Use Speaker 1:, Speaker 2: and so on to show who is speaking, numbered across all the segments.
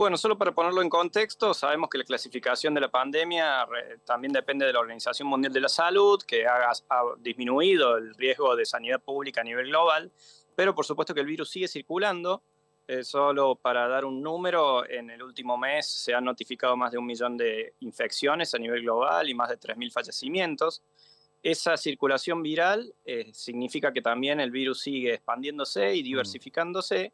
Speaker 1: Bueno, solo para ponerlo en contexto, sabemos que la clasificación de la pandemia también depende de la Organización Mundial de la Salud, que ha, disminuido el riesgo de sanidad pública a nivel global, pero por supuesto que el virus sigue circulando. Eh, solo para dar un número, en el último mes se han notificado más de un millón de infecciones a nivel global y más de 3.000 fallecimientos. Esa circulación viral eh, significa que también el virus sigue expandiéndose y mm. diversificándose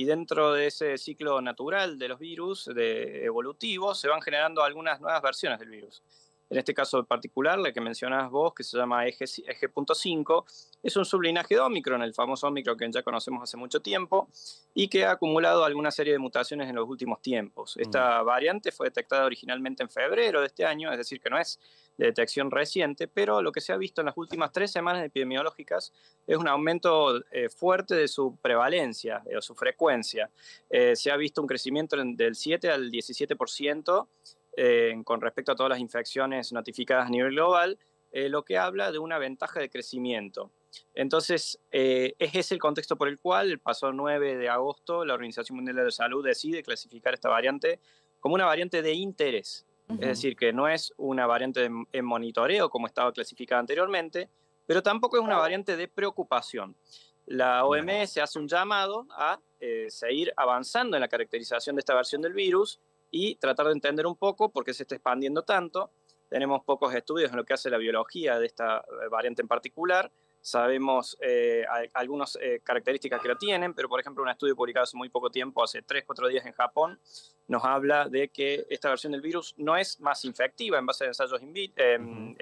Speaker 1: y dentro de ese ciclo natural de los virus, de evolutivos, se van generando algunas nuevas versiones del virus. En este caso particular, la que mencionabas vos, que se llama eje, es un sublinaje de Omicron, el famoso Omicron que ya conocemos hace mucho tiempo y que ha acumulado alguna serie de mutaciones en los últimos tiempos. Mm. Esta variante fue detectada originalmente en febrero de este año, es decir, que no es de detección reciente, pero lo que se ha visto en las últimas tres semanas epidemiológicas es un aumento eh, fuerte de su prevalencia eh, o su frecuencia. Eh, se ha visto un crecimiento del 7 al 17% eh, con respecto a todas las infecciones notificadas a nivel global, eh, lo que habla de una ventaja de crecimiento. Entonces, eh, ese es el contexto por el cual el pasado 9 de agosto la Organización Mundial de la Salud decide clasificar esta variante como una variante de interés. Es decir, que no es una variante en monitoreo como estaba clasificada anteriormente, pero tampoco es una variante de preocupación. La OMS hace un llamado a seguir avanzando en la caracterización de esta versión del virus y tratar de entender un poco por qué se está expandiendo tanto. Tenemos pocos estudios en lo que hace la biología de esta eh, variante en particular. Sabemos eh, algunas eh, características que la tienen, pero por ejemplo un estudio publicado hace muy poco tiempo, hace 3, 4 días en Japón, nos habla de que esta versión del virus no es más infectiva en base a ensayos em,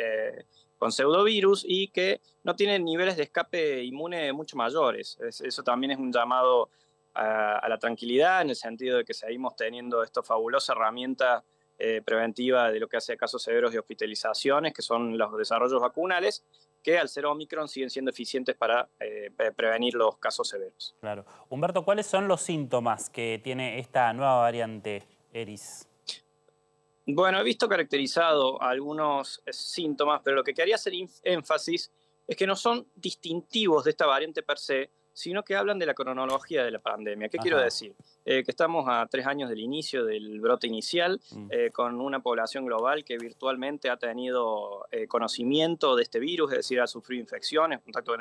Speaker 1: con pseudovirus y que no tiene niveles de escape inmune mucho mayores. eso también es un llamado a, la tranquilidad, en el sentido de que seguimos teniendo esta fabulosa herramienta eh, preventiva de lo que hace a casos severos y hospitalizaciones, que son los desarrollos vacunales, que al ser Omicron siguen siendo eficientes para eh, prevenir los casos severos. Claro. Humberto, ¿cuáles son los síntomas que tiene esta nueva variante ERIS? Bueno, he visto caracterizado algunos eh, síntomas, pero lo que quería hacer énfasis es que no son distintivos de esta variante per se, sino que hablan de la cronología de la pandemia. ¿Qué quiero decir? Eh, que estamos a tres años del inicio del brote inicial, mm. eh, con una población global que virtualmente ha tenido eh, conocimiento de este virus, es decir, ha sufrido infecciones, contacto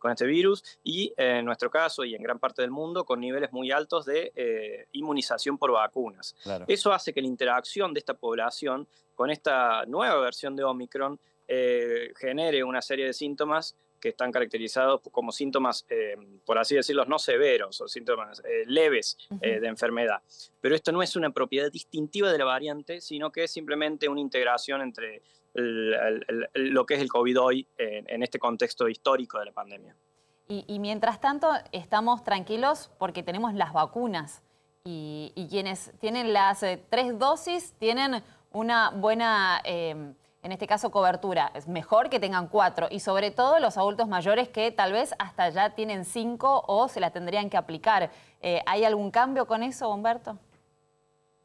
Speaker 1: con, este virus, y en nuestro caso y en gran parte del mundo, con niveles muy altos de inmunización por vacunas. Eso hace que la interacción de esta población con esta nueva versión de Omicron genere una serie de síntomas que están caracterizados como síntomas, eh, por así decirlo, no severos o síntomas eh, leves eh, de enfermedad. Pero esto no es una propiedad distintiva de la variante, sino que es simplemente una integración entre lo que es el COVID hoy en este contexto histórico de la pandemia.
Speaker 2: Y, mientras tanto, estamos tranquilos porque tenemos las vacunas y, y quienes tienen las tres dosis tienen una buena en este caso cobertura. Es mejor que tengan cuatro y sobre todo los adultos mayores que tal vez hasta ya tienen cinco o se la tendrían que aplicar. Eh, ¿Hay algún cambio con eso, Humberto?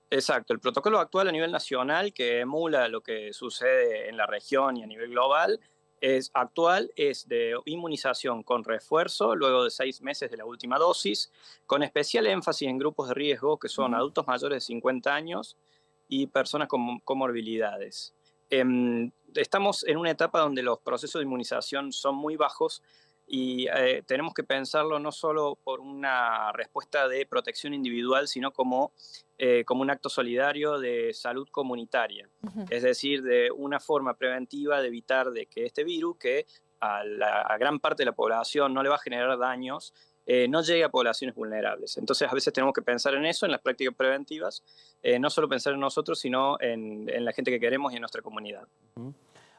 Speaker 1: Exacto, el protocolo actual a nivel nacional que emula lo que sucede en la región y a nivel global es actual es de inmunización con refuerzo luego de seis meses de la última dosis, con especial énfasis en grupos de riesgo que son adultos mayores de 50 años y personas con comorbilidades. Em, estamos en una etapa donde los procesos de inmunización son muy bajos y eh, tenemos que pensarlo no solo por una respuesta de protección individual, sino como, eh, como un acto solidario de salud comunitaria, es decir, de una forma preventiva de evitar de que este virus, que a gran parte de la población no le va a generar daños, eh, no llegue a poblaciones vulnerables. Entonces a veces tenemos que pensar en eso, en las prácticas preventivas, eh, no solo pensar en nosotros, sino en, la gente que queremos y en nuestra comunidad.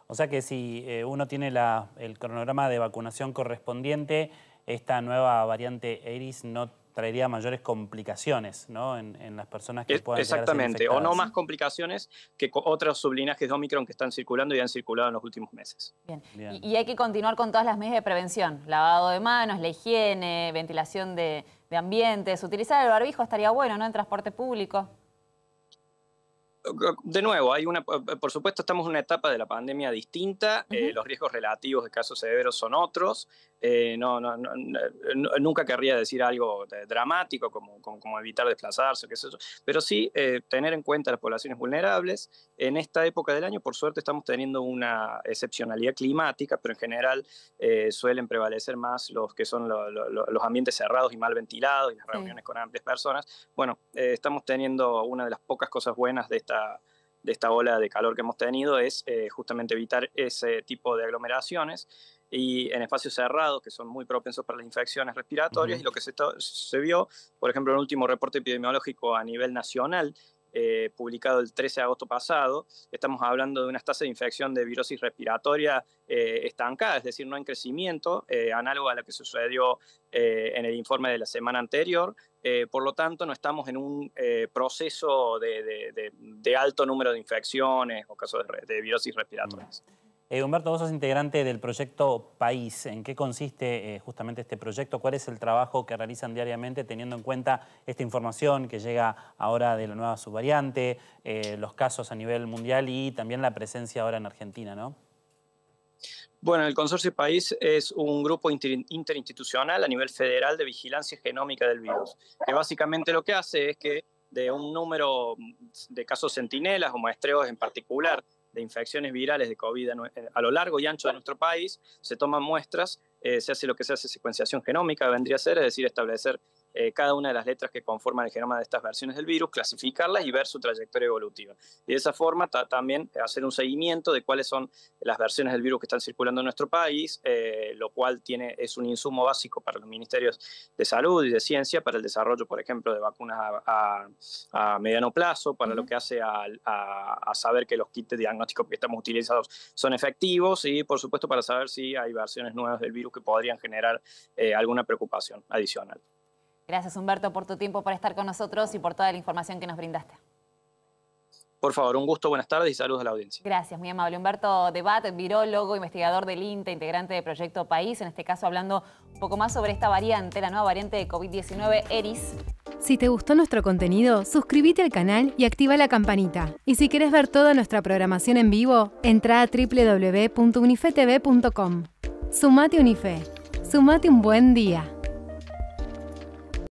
Speaker 1: O sea que si eh, uno tiene el cronograma de vacunación correspondiente, esta nueva variante Eris no traería mayores complicaciones ¿no? en, las personas que puedan Exactamente, o no más complicaciones que otros sublinajes de Omicron que están circulando y han circulado en los últimos meses. Bien.
Speaker 2: Y, hay que continuar con todas las medidas de prevención, lavado de manos, la higiene, ventilación de, de ambientes, utilizar el barbijo estaría bueno, ¿no? En transporte público
Speaker 1: de nuevo, hay una, eh, por supuesto estamos en una etapa de la pandemia distinta, eh, los riesgos relativos de casos severos son otros, eh, no, nunca querría decir algo dramático como, como, evitar desplazarse, pero sí tener en cuenta las poblaciones vulnerables. En esta época del año, por suerte, estamos teniendo una excepcionalidad climática, pero en general suelen prevalecer más los que son los ambientes cerrados y mal ventilados y las reuniones con amplias personas. Bueno, estamos teniendo una de las pocas cosas buenas de este de esta ola de calor que hemos tenido es eh, justamente evitar ese tipo de aglomeraciones y en espacios cerrados que son muy propensos para las infecciones respiratorias y lo que se, se, vio, por ejemplo, en el último reporte epidemiológico a nivel nacional eh, publicado el 13 de agosto pasado, estamos hablando de una tasa de infección de virosis respiratoria eh, estancada, es decir, no en crecimiento, eh, análogo a lo que sucedió en el informe de la semana anterior. por lo tanto, no estamos en un proceso de, alto número de infecciones o casos de, virosis respiratorias. Mm. Eh, Humberto, vos sos integrante del proyecto País. ¿En qué consiste eh, justamente este proyecto? ¿Cuál es el trabajo que realizan diariamente teniendo en cuenta esta información que llega ahora de la nueva subvariante, eh, los casos a nivel mundial y también la presencia ahora en Argentina, ¿no? Bueno, el Consorcio País es un grupo interinstitucional a nivel federal de vigilancia genómica del virus, que básicamente lo que hace es que de un número de casos centinelas o maestreos en particular de infecciones virales de COVID eh, a lo largo y ancho de nuestro país, se toman muestras, eh, se hace lo que se hace secuenciación genómica, vendría a ser, es decir, establecer eh, cada una de las letras que conforman el genoma de estas versiones del virus, clasificarlas y ver su trayectoria evolutiva. Y de esa forma también hacer un seguimiento de cuáles son las versiones del virus que están circulando en nuestro país, eh, lo cual tiene, es un insumo básico para los ministerios de salud y de ciencia, para el desarrollo, por ejemplo, de vacunas a, mediano plazo, para lo que hace a, saber que los kits de diagnóstico que estamos utilizando son efectivos y, por supuesto, para saber si hay versiones nuevas del virus que podrían generar eh, alguna preocupación adicional.
Speaker 2: Gracias Humberto por tu tiempo, para estar con nosotros y por toda la información que nos brindaste.
Speaker 1: Por favor, un gusto, buenas tardes y saludos a la audiencia.
Speaker 2: Gracias, muy amable. Humberto debate virólogo, investigador del INTA, integrante de Proyecto País, en este caso hablando un poco más sobre esta variante, la nueva variante de COVID-19, ERIS. Si te gustó nuestro contenido, suscríbete al canal y activa la campanita. Y si quieres ver toda nuestra programación en vivo, entra a www.unifetv.com. Sumate Unife. Sumate un buen día.